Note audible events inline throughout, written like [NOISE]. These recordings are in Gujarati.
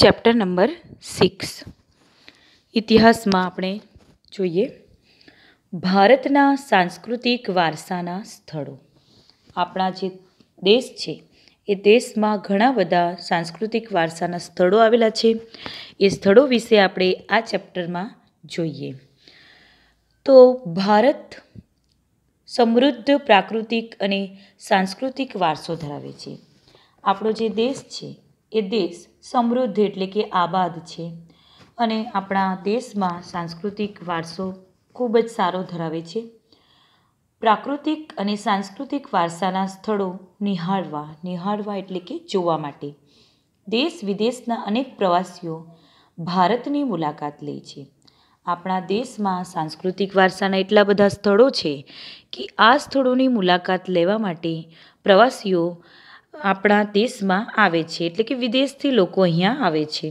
ચેપ્ટર નંબર સિક્સ ઇતિહાસમાં આપણે જોઈએ ભારતના સાંસ્કૃતિક વારસાના સ્થળો આપણા જે દેશ છે એ દેશમાં ઘણા બધા સાંસ્કૃતિક વારસાના સ્થળો આવેલા છે એ સ્થળો વિશે આપણે આ ચેપ્ટરમાં જોઈએ તો ભારત સમૃદ્ધ પ્રાકૃતિક અને સાંસ્કૃતિક વારસો ધરાવે છે આપણો જે દેશ છે એ દેશ સમૃદ્ધ એટલે કે આબાદ છે અને આપણા દેશમાં સાંસ્કૃતિક વારસો ખૂબ જ સારો ધરાવે છે પ્રાકૃતિક અને સાંસ્કૃતિક વારસાના સ્થળો નિહાળવા નિહાળવા એટલે કે જોવા માટે દેશ વિદેશના અનેક પ્રવાસીઓ ભારતની મુલાકાત લે છે આપણા દેશમાં સાંસ્કૃતિક વારસાના એટલા બધા સ્થળો છે કે આ સ્થળોની મુલાકાત લેવા માટે પ્રવાસીઓ આપણા દેશમાં આવે છે એટલે કે વિદેશથી લોકો અહીંયા આવે છે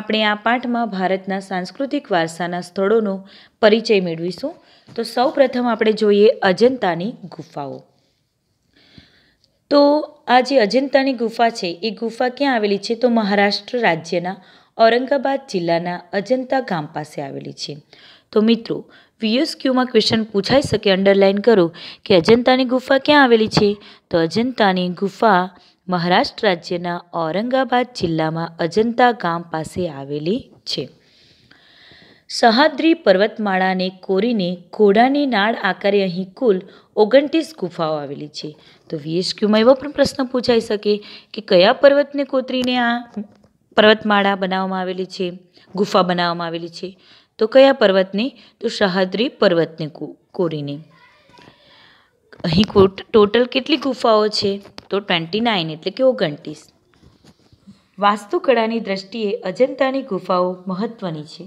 આપણે આ પાઠમાં ભારતના સાંસ્કૃતિક વારસાના સ્થળોનો પરિચય મેળવીશું તો સૌપ્રથમ આપણે જોઈએ અજંતાની ગુફાઓ તો આ જે અજંતાની ગુફા છે એ ગુફા ક્યાં આવેલી છે તો મહારાષ્ટ્ર રાજ્યના ઔરંગાબાદ જિલ્લાના અજંતા ગામ પાસે આવેલી છે તો મિત્રો વીએસ ક્યુમાં ક્વેશ્ચન પૂછાઈ શકે અંડરલાઇન કરો કે અજંતાની ગુફા ક્યાં આવેલી છે તો અજંતાની ગુફા મહારાષ્ટ્ર રાજ્યના ઔરંગાબાદ જિલ્લામાં અજંતા ગામ પાસે આવેલી છે સહાદ્રી પર્વતમાળાને કોરીને ઘોડાની નાળ આકારે અહીં કુલ ઓગણત્રીસ ગુફાઓ આવેલી છે તો વીએસક્યુમાં એવો પણ પ્રશ્ન પૂછાઈ શકે કે કયા પર્વતને કોતરીને આ પર્વતમાળા બનાવવામાં આવેલી છે ગુફા બનાવવામાં આવેલી છે તો કયા પર્વતની તો સહાદ્રી પર્વતની કોરીની અહીં ટોટલ કેટલી ગુફાઓ છે તો ટ્વેન્ટી નાઇન એટલે કે ઓગણત્રીસ વાસ્તુકળાની દ્રષ્ટિએ અજંતાની ગુફાઓ મહત્ત્વની છે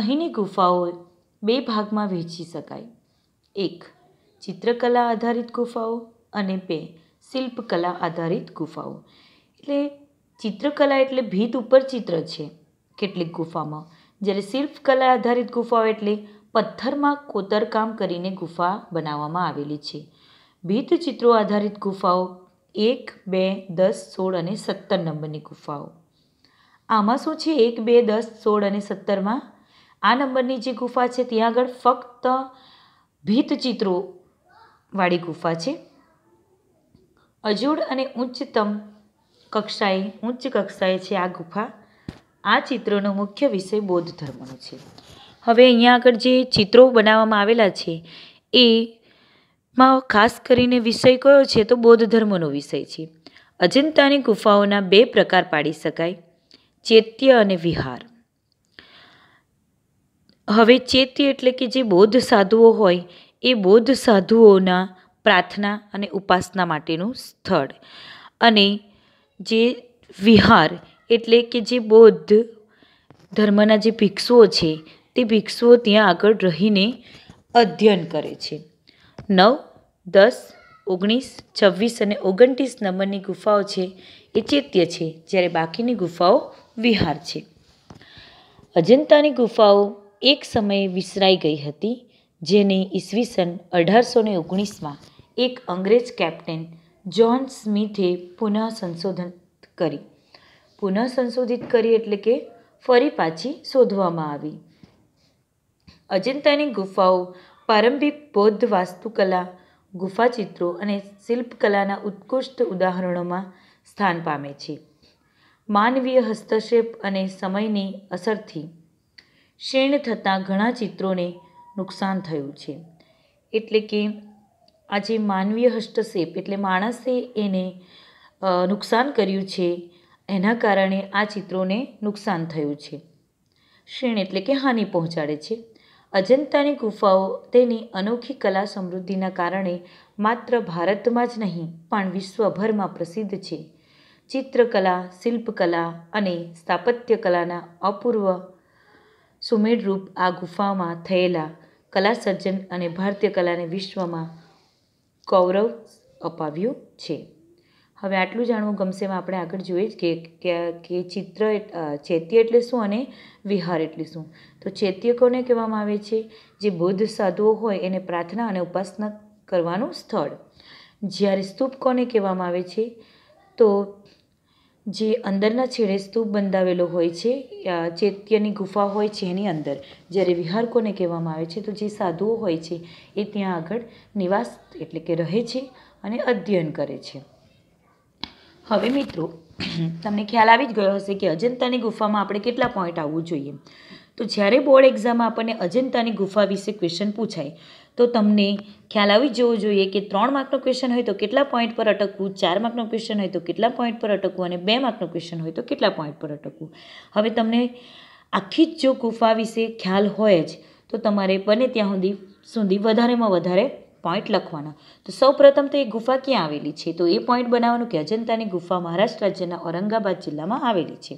અહીંની ગુફાઓ બે ભાગમાં વહેંચી શકાય એક ચિત્રકલા આધારિત ગુફાઓ અને બે શિલ્પકલા આધારિત ગુફાઓ એટલે ચિત્રકલા એટલે ભીત ઉપર ચિત્ર છે કેટલીક ગુફામાં જ્યારે શિલ્પકલા આધારિત ગુફાઓ એટલે પથ્થરમાં કોતરકામ કરીને ગુફા બનાવવામાં આવેલી છે ભીંતચિત્રો આધારિત ગુફાઓ એક બે દસ સોળ અને સત્તર નંબરની ગુફાઓ આમાં શું છે એક બે દસ સોળ અને સત્તરમાં આ નંબરની જે ગુફા છે ત્યાં આગળ ફક્ત ભીંતચિત્રો વાળી ગુફા છે અજોડ અને ઉચ્ચતમ કક્ષાએ ઉચ્ચ કક્ષાએ છે આ ગુફા આ ચિત્રનો મુખ્ય વિષય બૌદ્ધ ધર્મનો છે હવે અહીંયા આગળ જે ચિત્રો બનાવવામાં આવેલા છે એ માં ખાસ કરીને વિષય કયો છે તો બૌદ્ધ ધર્મનો વિષય છે અજંતાની ગુફાઓના બે પ્રકાર પાડી શકાય ચેત્ય અને વિહાર હવે ચેત્ય એટલે કે જે બૌદ્ધ સાધુઓ હોય એ બૌદ્ધ સાધુઓના પ્રાર્થના અને ઉપાસના માટેનું સ્થળ અને જે વિહાર એટલે કે જે બૌદ્ધ ધર્મના જે ભિક્ષુઓ છે તે ભિક્ષુઓ ત્યાં આગળ રહીને અધ્યયન કરે છે નવ દસ ઓગણીસ છવ્વીસ અને ઓગણત્રીસ નંબરની ગુફાઓ છે એ ચૈત્ય છે જ્યારે બાકીની ગુફાઓ વિહાર છે અજંતાની ગુફાઓ એક સમયે વિસરાઈ ગઈ હતી જેને ઈસવીસન અઢારસો ને ઓગણીસમાં એક અંગ્રેજ કેપ્ટન જ્હોન સ્મિથે પુનઃ સંશોધન કરી પુનઃ સંશોધિત કરી એટલે કે ફરી પાછી શોધવામાં આવી અજંતાની ગુફાઓ પ્રારંભિક બૌદ્ધ વાસ્તુકલા ગુફા ચિત્રો અને શિલ્પકલાના ઉત્કૃષ્ટ ઉદાહરણોમાં સ્થાન પામે છે માનવીય હસ્તક્ષેપ અને સમયની અસરથી ક્ષીણ થતાં ઘણા ચિત્રોને નુકસાન થયું છે એટલે કે આજે માનવીય હસ્તક્ષેપ એટલે માણસે એને નુકસાન કર્યું છે એના કારણે આ ચિત્રોને નુકસાન થયું છે ક્ષીણ એટલે કે હાનિ પહોંચાડે છે અજંતાની ગુફાઓ તેની અનોખી કલા સમૃદ્ધિના કારણે માત્ર ભારતમાં જ નહીં પણ વિશ્વભરમાં પ્રસિદ્ધ છે ચિત્રકલા શિલ્પકલા અને સ્થાપત્યકલાના અપૂર્વ સુમેળરૂપ આ ગુફામાં થયેલા કલા સર્જન અને ભારતીય કલાને વિશ્વમાં ગૌરવ અપાવ્યું છે હવે આટલું જાણવું ગમશે એમાં આપણે આગળ જોઈએ જ કે કે ચિત્ર ચૈત્ય એટલે શું અને વિહાર એટલે શું તો ચૈત્ય કોને કહેવામાં આવે છે જે બૌદ્ધ સાધુઓ હોય એને પ્રાર્થના અને ઉપાસના કરવાનું સ્થળ જ્યારે સ્તૂપ કોને કહેવામાં આવે છે તો જે અંદરના છેડે સ્તૂપ બંધાવેલો હોય છે ચૈત્યની ગુફા હોય છે એની અંદર જ્યારે વિહાર કોને કહેવામાં આવે છે તો જે સાધુઓ હોય છે એ ત્યાં આગળ નિવાસ એટલે કે રહે છે અને અધ્યયન કરે છે હવે મિત્રો [CLEARS THROAT] તમને ખ્યાલ આવી જ ગયો હશે કે અજંતાની ગુફામાં આપણે કેટલા પોઈન્ટ આવવું જોઈએ તો જ્યારે બોર્ડ એક્ઝામમાં આપણને અજંતાની ગુફા વિશે ક્વેશ્ચન પૂછાય તો તમને ખ્યાલ આવી જવો જોઈએ કે ત્રણ માર્કનો ક્વેશ્ચન હોય તો કેટલા પોઈન્ટ પર અટકવું ચાર માર્કનો ક્વેશ્ચન હોય તો કેટલા પોઈન્ટ પર અટકવું અને બે માર્કનો ક્વેશ્ચન હોય તો કેટલા પોઈન્ટ પર અટકવું હવે તમને આખી જ જો ગુફા વિશે ખ્યાલ હોય જ તો તમારે બને ત્યાં સુધી સુધી વધારેમાં વધારે પોઈન્ટ લખવાના તો સૌપ્રથમ તો એ ગુફા ક્યાં આવેલી છે તો એ પોઈન્ટ બનાવવાનું કે અજંતાની ગુફા મહારાષ્ટ્ર રાજ્યના ઔરંગાબાદ જિલ્લામાં આવેલી છે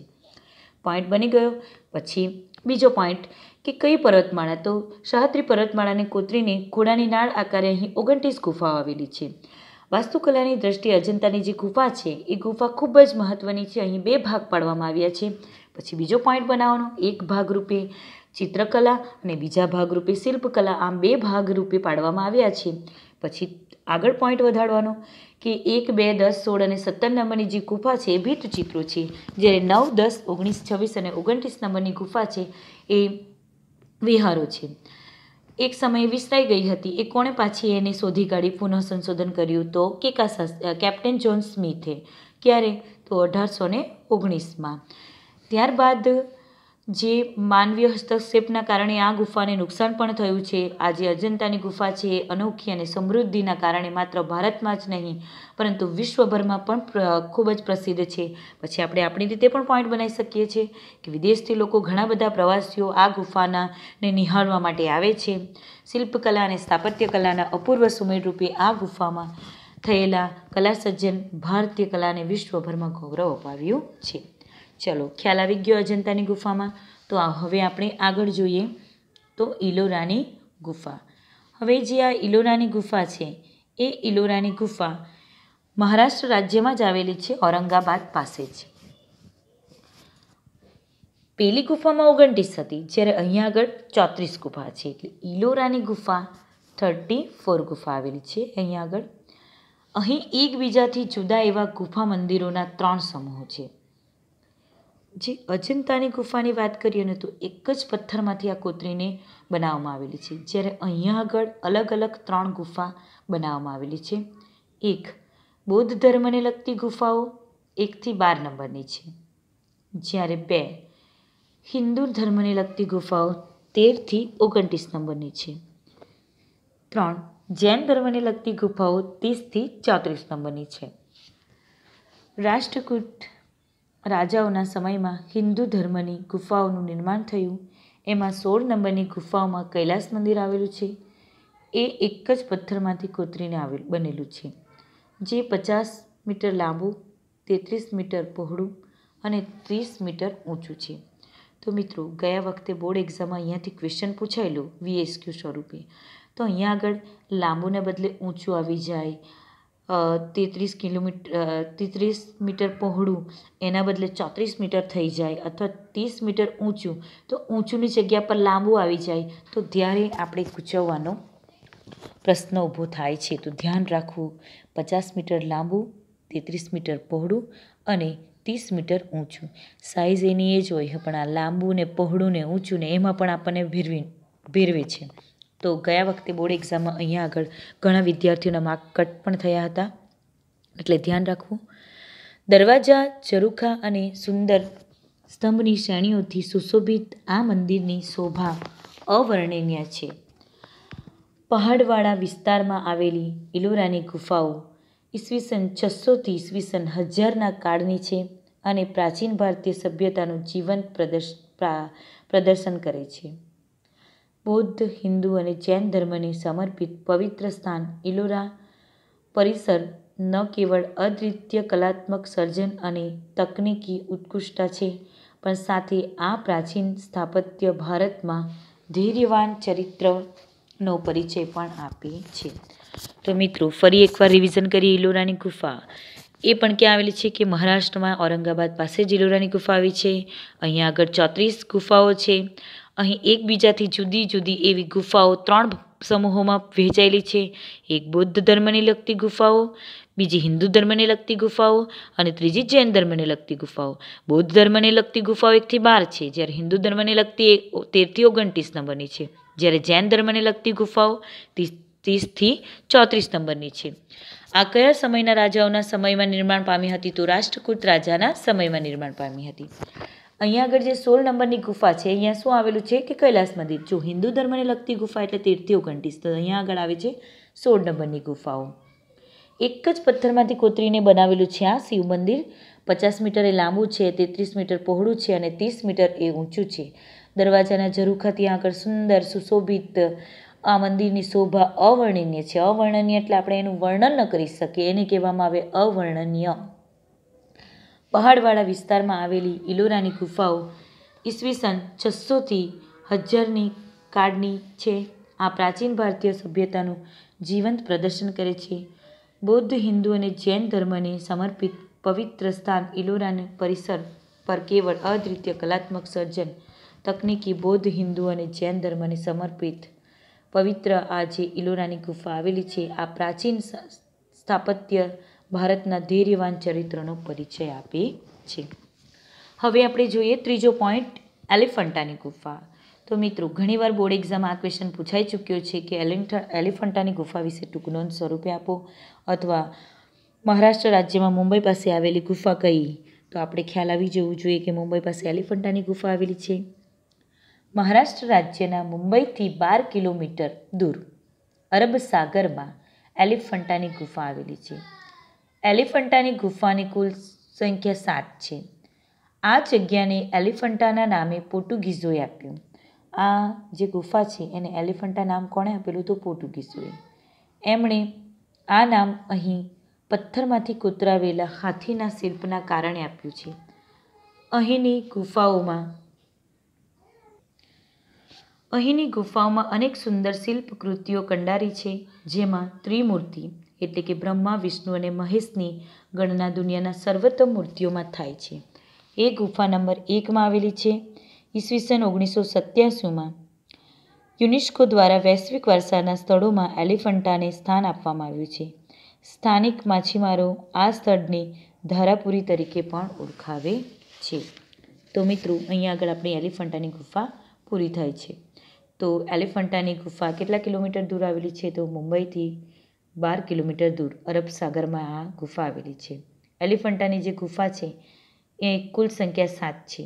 પોઈન્ટ બની ગયો પછી બીજો પોઈન્ટ કે કઈ પર્વતમાળા તો શાહત્રી પર્વતમાળાને કોતરીને ઘોડાની નાળ આકારે અહીં ઓગણત્રીસ ગુફાઓ આવેલી છે વાસ્તુકલાની દ્રષ્ટિએ અજંતાની જે ગુફા છે એ ગુફા ખૂબ જ મહત્ત્વની છે અહીં બે ભાગ પાડવામાં આવ્યા છે પછી બીજો પોઈન્ટ બનાવવાનો એક ભાગરૂપે ચિત્રકલા અને બીજા ભાગરૂપે શિલ્પકલા આમ બે ભાગરૂપે પાડવામાં આવ્યા છે પછી આગળ પોઈન્ટ વધારવાનો કે એક બે દસ સોળ અને સત્તર નંબરની જે ગુફા છે એ ભીત ચિત્રો છે જ્યારે નવ દસ ઓગણીસ છવ્વીસ અને ઓગણત્રીસ નંબરની ગુફા છે એ વિહારો છે એક સમયે વિસરાઈ ગઈ હતી એ કોણે પાછી એને શોધી કાઢી પુનઃ સંશોધન કર્યું તો કેકા કેપ્ટન જોન સ્મિથે ક્યારે તો અઢારસો ને ઓગણીસમાં ત્યારબાદ જે માનવીય હસ્તક્ષેપના કારણે આ ગુફાને નુકસાન પણ થયું છે આજે અજંતાની ગુફા છે એ અનોખી અને સમૃદ્ધિના કારણે માત્ર ભારતમાં જ નહીં પરંતુ વિશ્વભરમાં પણ ખૂબ જ પ્રસિદ્ધ છે પછી આપણે આપણી રીતે પણ પોઈન્ટ બનાવી શકીએ છીએ કે વિદેશથી લોકો ઘણા બધા પ્રવાસીઓ આ ગુફાના ને નિહાળવા માટે આવે છે શિલ્પકલા અને સ્થાપત્ય કલાના અપૂર્વ સુમેળ આ ગુફામાં થયેલા કલા સજ્જન ભારતીય કલાને વિશ્વભરમાં ગૌરવ અપાવ્યું છે ચલો ખ્યાલ આવી ગયો અજંતાની ગુફામાં તો હવે આપણે આગળ જોઈએ તો ઇલોરાની ગુફા હવે જે આ ઇલોરાની ગુફા છે એ ઇલોરાની ગુફા મહારાષ્ટ્ર રાજ્યમાં જ આવેલી છે ઔરંગાબાદ પાસે જ પેલી ગુફામાં ઓગણત્રીસ હતી જ્યારે અહીંયા આગળ ચોત્રીસ ગુફા છે એટલે ઇલોરાની ગુફા થર્ટી ફોર ગુફા આવેલી છે અહીંયા આગળ અહીં એકબીજાથી જુદા એવા ગુફા મંદિરોના ત્રણ સમૂહો છે જે અજંતાની ગુફાની વાત કરીએ ને તો એક જ પથ્થરમાંથી આ કોતરીને બનાવવામાં આવેલી છે જ્યારે અહીંયા આગળ અલગ અલગ ત્રણ ગુફા બનાવવામાં આવેલી છે એક બૌદ્ધ ધર્મને લગતી ગુફાઓ એકથી બાર નંબરની છે જ્યારે બે હિન્દુ ધર્મને લગતી ગુફાઓ તેરથી ઓગણત્રીસ નંબરની છે ત્રણ જૈન ધર્મને લગતી ગુફાઓ ત્રીસથી ચોત્રીસ નંબરની છે રાષ્ટ્રકૂટ રાજાઓના સમયમાં હિન્દુ ધર્મની ગુફાઓનું નિર્માણ થયું એમાં સોળ નંબરની ગુફાઓમાં કૈલાસ મંદિર આવેલું છે એ એક જ પથ્થરમાંથી કોતરીને આવેલ બનેલું છે જે પચાસ મીટર લાંબુ તેત્રીસ મીટર પહોળું અને ત્રીસ મીટર ઊંચું છે તો મિત્રો ગયા વખતે બોર્ડ એક્ઝામમાં અહીંયાથી ક્વેશ્ચન પૂછાયેલું વીએસક્યુ સ્વરૂપે તો અહીંયા આગળ લાંબુને બદલે ઊંચું આવી જાય તેત્રીસ કિલોમીટર તેત્રીસ મીટર પહોળું એના બદલે ચોત્રીસ મીટર થઈ જાય અથવા ત્રીસ મીટર ઊંચું તો ઊંચુંની જગ્યા પર લાંબુ આવી જાય તો ત્યારે આપણે ગૂંચવવાનો પ્રશ્ન ઊભો થાય છે તો ધ્યાન રાખવું પચાસ મીટર લાંબુ તેત્રીસ મીટર પહોળું અને ત્રીસ મીટર ઊંચું સાઇઝ એની એ જ હોય પણ આ લાંબુ ને પહોળું ને ઊંચું ને એમાં પણ આપણને ભેરવી ભેરવે છે તો ગયા વખતે બોર્ડ એક્ઝામમાં અહીંયા આગળ ઘણા વિદ્યાર્થીઓના માર્ક કટ પણ થયા હતા એટલે ધ્યાન રાખવું દરવાજા ચરુખા અને સુંદર સ્તંભની શ્રેણીઓથી સુશોભિત આ મંદિરની શોભા અવર્ણનીય છે પહાડવાળા વિસ્તારમાં આવેલી ઇલોરાની ગુફાઓ ઈસવીસન છસોથી ઈસવીસન હજારના કાળની છે અને પ્રાચીન ભારતીય સભ્યતાનું જીવંત પ્રદર્શ પ્રદર્શન કરે છે બૌદ્ધ હિન્દુ અને જૈન ધર્મને સમર્પિત પવિત્ર સ્થાન ઇલોરા પરિસર ન કેવળ અદ્વિતીય કલાત્મક સર્જન અને તકનીકી ઉત્કૃષ્ટતા છે પણ સાથે આ પ્રાચીન સ્થાપત્ય ભારતમાં ધૈર્યવાન ચરિત્રનો પરિચય પણ આપે છે તો મિત્રો ફરી એકવાર રિવિઝન કરીએ ઇલોરાની ગુફા એ પણ ક્યાં આવેલી છે કે મહારાષ્ટ્રમાં ઔરંગાબાદ પાસે જ ઇલોરાની ગુફા આવી છે અહીંયા આગળ ચોત્રીસ ગુફાઓ છે અહીં એકબીજાથી જુદી જુદી એવી ગુફાઓ ત્રણ સમૂહોમાં વહેંચાયેલી છે એક બૌદ્ધ ધર્મને લગતી ગુફાઓ બીજી હિન્દુ ધર્મને લગતી ગુફાઓ અને ત્રીજી જૈન ધર્મને લગતી ગુફાઓ બૌદ્ધ ધર્મને લગતી ગુફાઓ એકથી બાર છે જ્યારે હિન્દુ ધર્મને લગતી એક તેરથી ઓગણત્રીસ નંબરની છે જ્યારે જૈન ધર્મને લગતી ગુફાઓ ત્રીસથી ચોત્રીસ નંબરની છે આ કયા સમયના રાજાઓના સમયમાં નિર્માણ પામી હતી તો રાષ્ટ્રકૂટ રાજાના સમયમાં નિર્માણ પામી હતી અહીંયા આગળ જે સોળ નંબરની ગુફા છે અહીંયા શું આવેલું છે કે કૈલાસ મંદિર જો હિન્દુ ધર્મને લગતી ગુફા એટલે તેરથી ઓગણત્રીસ તો અહીંયા આગળ આવે છે સોળ નંબરની ગુફાઓ એક જ પથ્થરમાંથી કોતરીને બનાવેલું છે આ શિવ મંદિર પચાસ મીટર એ લાંબુ છે તેત્રીસ મીટર પહોળું છે અને ત્રીસ મીટર એ ઊંચું છે દરવાજાના ત્યાં આગળ સુંદર સુશોભિત આ મંદિરની શોભા અવર્ણનીય છે અવર્ણનીય એટલે આપણે એનું વર્ણન ન કરી શકીએ એને કહેવામાં આવે અવર્ણનીય પહાડવાળા વિસ્તારમાં આવેલી ઈલોરાની ગુફાઓ ઈસવીસન છસોથી હજારની કાળની છે આ પ્રાચીન ભારતીય સભ્યતાનું જીવંત પ્રદર્શન કરે છે બૌદ્ધ હિન્દુ અને જૈન ધર્મને સમર્પિત પવિત્ર સ્થાન ઈલોરાના પરિસર પર કેવળ અદ્વિતીય કલાત્મક સર્જન તકનિકી બૌદ્ધ હિન્દુ અને જૈન ધર્મને સમર્પિત પવિત્ર આ જે ઇલોરાની ગુફા આવેલી છે આ પ્રાચીન સ્થાપત્ય ભારતના ધૈર્યવાન ચરિત્રનો પરિચય આપે છે હવે આપણે જોઈએ ત્રીજો પોઈન્ટ એલિફન્ટાની ગુફા તો મિત્રો ઘણીવાર બોર્ડ એક્ઝામ આ ક્વેશ્ચન પૂછાઈ ચૂક્યો છે કે એલિફન્ટાની ગુફા વિશે ટૂંક નોંધ સ્વરૂપે આપો અથવા મહારાષ્ટ્ર રાજ્યમાં મુંબઈ પાસે આવેલી ગુફા કઈ તો આપણે ખ્યાલ આવી જવું જોઈએ કે મુંબઈ પાસે એલિફન્ટાની ગુફા આવેલી છે મહારાષ્ટ્ર રાજ્યના મુંબઈથી બાર કિલોમીટર દૂર અરબ સાગરમાં એલિફન્ટાની ગુફા આવેલી છે એલિફન્ટાની ગુફાની કુલ સંખ્યા સાત છે આ જગ્યાને એલિફન્ટાના નામે પોર્ટુગીઝોએ આપ્યું આ જે ગુફા છે એને એલિફન્ટા નામ કોણે આપેલું તો પોર્ટુગીઝોએ એમણે આ નામ અહીં પથ્થરમાંથી કોતરાવેલા હાથીના શિલ્પના કારણે આપ્યું છે અહીંની ગુફાઓમાં અહીંની ગુફાઓમાં અનેક સુંદર શિલ્પકૃતિઓ કંડારી છે જેમાં ત્રિમૂર્તિ એટલે કે બ્રહ્મા વિષ્ણુ અને મહેશની ગણના દુનિયાના સર્વોત્તમ મૂર્તિઓમાં થાય છે એ ગુફા નંબર એકમાં આવેલી છે ઈસવીસન ઓગણીસો સત્યાસીમાં યુનેસ્કો દ્વારા વૈશ્વિક વારસાના સ્થળોમાં એલિફન્ટાને સ્થાન આપવામાં આવ્યું છે સ્થાનિક માછીમારો આ સ્થળને ધારાપુરી તરીકે પણ ઓળખાવે છે તો મિત્રો અહીંયા આગળ આપણી એલિફન્ટાની ગુફા પૂરી થાય છે તો એલિફન્ટાની ગુફા કેટલા કિલોમીટર દૂર આવેલી છે તો મુંબઈથી બાર કિલોમીટર દૂર અરબ સાગરમાં આ ગુફા આવેલી છે એલિફન્ટાની જે ગુફા છે એ કુલ સંખ્યા સાત છે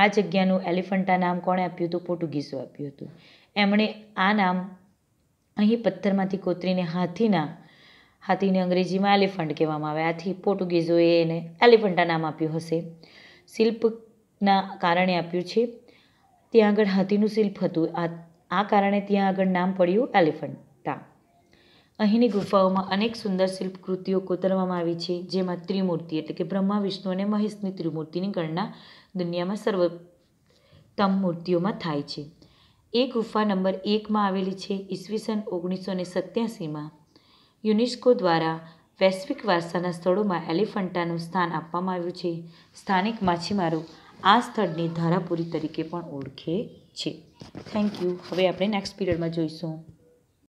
આ જગ્યાનું એલિફન્ટા નામ કોણે આપ્યું હતું પોર્ટુગીઝો આપ્યું હતું એમણે આ નામ અહીં પથ્થરમાંથી કોતરીને હાથીના હાથીને અંગ્રેજીમાં એલિફન્ટ કહેવામાં આવે આથી પોર્ટુગીઝોએ એને એલિફન્ટા નામ આપ્યું હશે શિલ્પના કારણે આપ્યું છે ત્યાં આગળ હાથીનું શિલ્પ હતું આ આ કારણે ત્યાં આગળ નામ પડ્યું એલિફન્ટ અહીંની ગુફાઓમાં અનેક સુંદર શિલ્પકૃતિઓ કોતરવામાં આવી છે જેમાં ત્રિમૂર્તિ એટલે કે બ્રહ્મા વિષ્ણુ અને મહેશની ત્રિમૂર્તિની ગણના દુનિયામાં સર્વોત્તમ મૂર્તિઓમાં થાય છે એ ગુફા નંબર એકમાં આવેલી છે ઈસવીસન ઓગણીસો ને સત્યાસીમાં યુનેસ્કો દ્વારા વૈશ્વિક વારસાના સ્થળોમાં એલિફન્ટાનું સ્થાન આપવામાં આવ્યું છે સ્થાનિક માછીમારો આ સ્થળની ધારાપુરી તરીકે પણ ઓળખે છે થેન્ક યુ હવે આપણે નેક્સ્ટ પીરિયડમાં જોઈશું